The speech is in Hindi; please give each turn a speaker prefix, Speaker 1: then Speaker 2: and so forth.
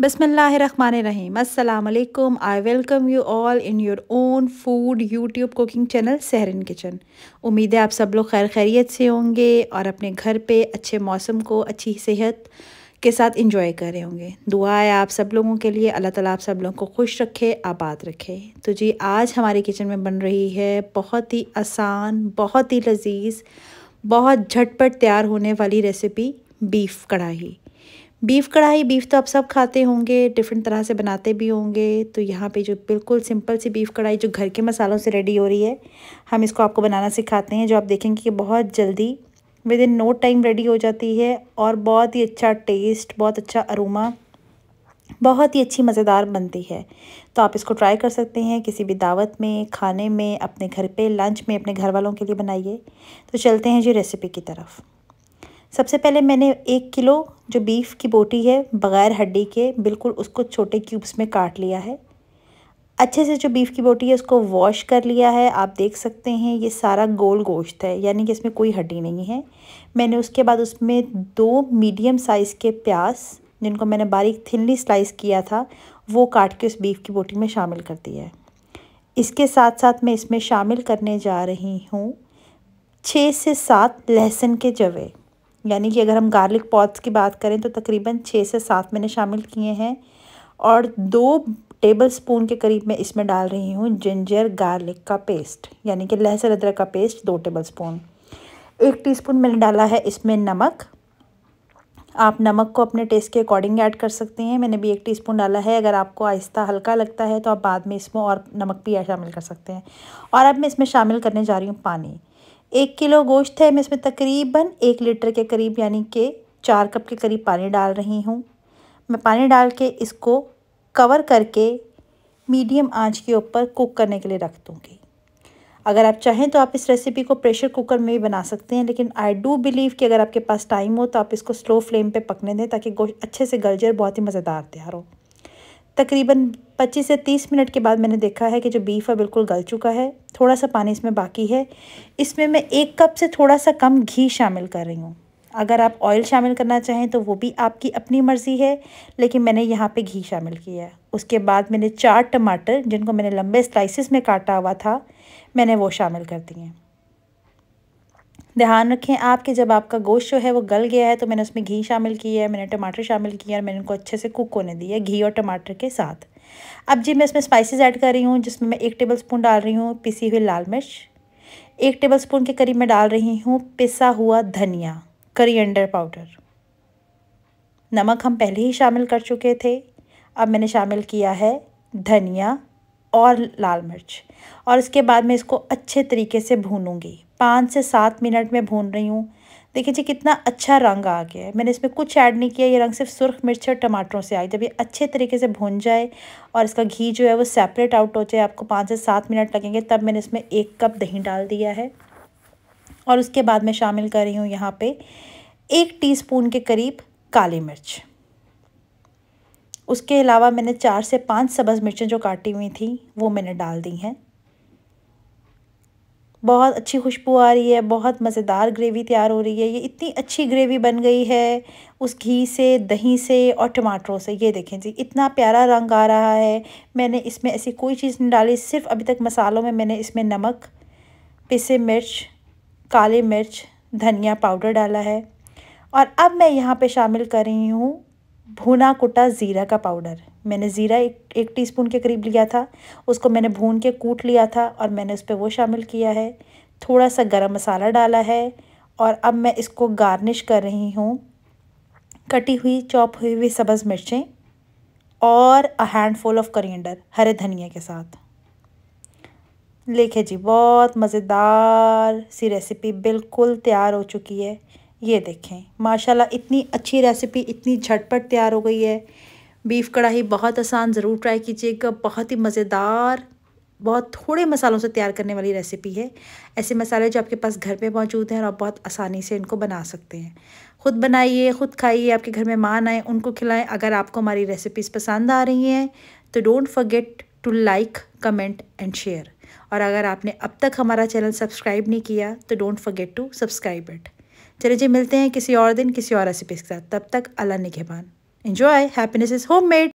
Speaker 1: बसमीम अल्लाम I welcome you all in your own food YouTube cooking channel Sahran kitchen उम्मीद है आप सब लोग खैर खैरियत से होंगे और अपने घर पे अच्छे मौसम को अच्छी सेहत के साथ इंजॉय कर रहे होंगे दुआ है आप सब लोगों के लिए अल्लाह ताला आप सब लोगों को खुश रखे आबाद रखे तो जी आज हमारे किचन में बन रही है बहुत ही आसान बहुत ही लजीज बहुत झटपट तैयार होने वाली recipe beef kadhai beef kadhai beef तो आप सब खाते होंगे डिफरेंट तरह से बनाते भी होंगे तो यहाँ पे जो बिल्कुल सिंपल सी बीफ कढ़ाई जो घर के मसालों से रेडी हो रही है हम इसको आपको बनाना सिखाते हैं जो आप देखेंगे कि बहुत जल्दी within no time ready हो जाती है और बहुत ही अच्छा टेस्ट बहुत अच्छा अरुमा बहुत ही अच्छी मज़ेदार बनती है तो आप इसको ट्राई कर सकते हैं किसी भी दावत में खाने में अपने घर पे लंच में अपने घर वालों के लिए बनाइए तो चलते हैं जी रेसिपी की तरफ सबसे पहले मैंने एक किलो जो बीफ की बोटी है बग़ैर हड्डी के बिल्कुल उसको छोटे क्यूब्स में काट लिया है अच्छे से जो बीफ की बोटी है उसको वॉश कर लिया है आप देख सकते हैं ये सारा गोल गोश्त है यानी कि इसमें कोई हड्डी नहीं है मैंने उसके बाद उसमें दो मीडियम साइज़ के प्याज जिनको मैंने बारीक थिनली स्लाइस किया था वो काट के उस बीफ की बोटी में शामिल कर दिया है इसके साथ साथ मैं इसमें शामिल करने जा रही हूँ छः से सात लहसुन के जवे यानी कि अगर हम गार्लिक पॉट्स की बात करें तो तकरीबन छः से सात मैंने शामिल किए हैं और दो टेबल स्पून के करीब मैं इसमें डाल रही हूँ जिंजर गार्लिक का पेस्ट यानी कि लहसुन अदरक का पेस्ट दो टेबल स्पून एक टीस्पून मैंने डाला है इसमें नमक आप नमक को अपने टेस्ट के अकॉर्डिंग ऐड कर सकते हैं मैंने भी एक टीस्पून डाला है अगर आपको आहिस्ता हल्का लगता है तो आप बाद में इसमें और नमक भी शामिल कर सकते हैं और अब मैं इसमें शामिल करने जा रही हूँ पानी एक किलो गोश्त है मैं इसमें तकरीबन एक लीटर के करीब यानी कि चार कप के करीब पानी डाल रही हूँ मैं पानी डाल के इसको कवर करके मीडियम आंच के ऊपर कुक करने के लिए रख दूँगी अगर आप चाहें तो आप इस रेसिपी को प्रेशर कुकर में भी बना सकते हैं लेकिन आई डू बिलीव कि अगर आपके पास टाइम हो तो आप इसको स्लो फ्लेम पे पकने दें ताकि गोश्त अच्छे से गल जाए बहुत ही मज़ेदार तैयार हो तकरीबन 25 से 30 मिनट के बाद मैंने देखा है कि जो बीफ है बिल्कुल गल चुका है थोड़ा सा पानी इसमें बाकी है इसमें मैं एक कप से थोड़ा सा कम घी शामिल कर रही हूँ अगर आप ऑयल शामिल करना चाहें तो वो भी आपकी अपनी मर्ज़ी है लेकिन मैंने यहाँ पे घी शामिल किया है उसके बाद मैंने चार टमाटर जिनको मैंने लंबे स्लाइसिस में काटा हुआ था मैंने वो शामिल कर दिए हैं ध्यान रखें आपके जब आपका गोश्त जो है वो गल गया है तो मैंने उसमें घी शामिल किया है मैंने टमाटर शामिल किया है मैंने उनको अच्छे से कुक होने दिया घी और टमाटर के साथ अब जी मैं इसमें स्पाइसेस ऐड कर रही हूँ जिसमें मैं एक टेबल स्पून डाल रही हूँ पिसी हुई लाल मिर्च एक टेबल स्पून के करीब मैं डाल रही हूँ पिसा हुआ धनिया अंडर पाउडर नमक हम पहले ही शामिल कर चुके थे अब मैंने शामिल किया है धनिया और लाल मिर्च और इसके बाद मैं इसको अच्छे तरीके से भूनूंगी पाँच से सात मिनट में भून रही हूँ देखिए जी कितना अच्छा रंग आ गया है मैंने इसमें कुछ ऐड नहीं किया ये रंग सिर्फ सुर्ख मिर्च और टमाटरों से आए जब ये अच्छे तरीके से भून जाए और इसका घी जो है वो सेपरेट आउट हो जाए आपको पाँच से सात मिनट लगेंगे तब मैंने इसमें एक कप दही डाल दिया है और उसके बाद मैं शामिल कर रही हूँ यहाँ पर एक टी के करीब काली मिर्च उसके अलावा मैंने चार से पाँच सब्ज़ मिर्चें जो काटी हुई थी वो मैंने डाल दी हैं बहुत अच्छी खुशबू आ रही है बहुत मज़ेदार ग्रेवी तैयार हो रही है ये इतनी अच्छी ग्रेवी बन गई है उस घी से दही से और टमाटरों से ये देखें जी इतना प्यारा रंग आ रहा है मैंने इसमें ऐसी कोई चीज़ नहीं डाली सिर्फ अभी तक मसालों में मैंने इसमें नमक पिसे मिर्च काले मिर्च धनिया पाउडर डाला है और अब मैं यहाँ पर शामिल कर रही हूँ भुना कुटा ज़ीरा का पाउडर मैंने ज़ीरा एक एक टीस्पून के करीब लिया था उसको मैंने भून के कूट लिया था और मैंने उस पर वो शामिल किया है थोड़ा सा गरम मसाला डाला है और अब मैं इसको गार्निश कर रही हूँ कटी हुई चॉप हुई हुई सब्ज़ मिर्चें और अ हैंडफुल ऑफ करियंडर हरे धनिया के साथ लेखे जी बहुत मज़ेदार सी रेसिपी बिल्कुल तैयार हो चुकी है ये देखें माशाल्लाह इतनी अच्छी रेसिपी इतनी झटपट तैयार हो गई है बीफ़ कढ़ाई बहुत आसान ज़रूर ट्राई कीजिएगा बहुत ही मज़ेदार बहुत थोड़े मसालों से तैयार करने वाली रेसिपी है ऐसे मसाले जो आपके पास घर पे मौजूद हैं और आप बहुत आसानी से इनको बना सकते हैं खुद बनाइए खुद खाइए आपके घर में मान आए उनको खिलाएं अगर आपको हमारी रेसिपीज़ पसंद आ रही हैं तो don't forget to like comment and share और अगर आपने अब तक हमारा चैनल सब्सक्राइब नहीं किया तो don't forget to subscribe it चले जी मिलते हैं किसी और दिन किसी और रेसिपीज के साथ तब तक अल्लाह निगहबान enjoy happiness is home made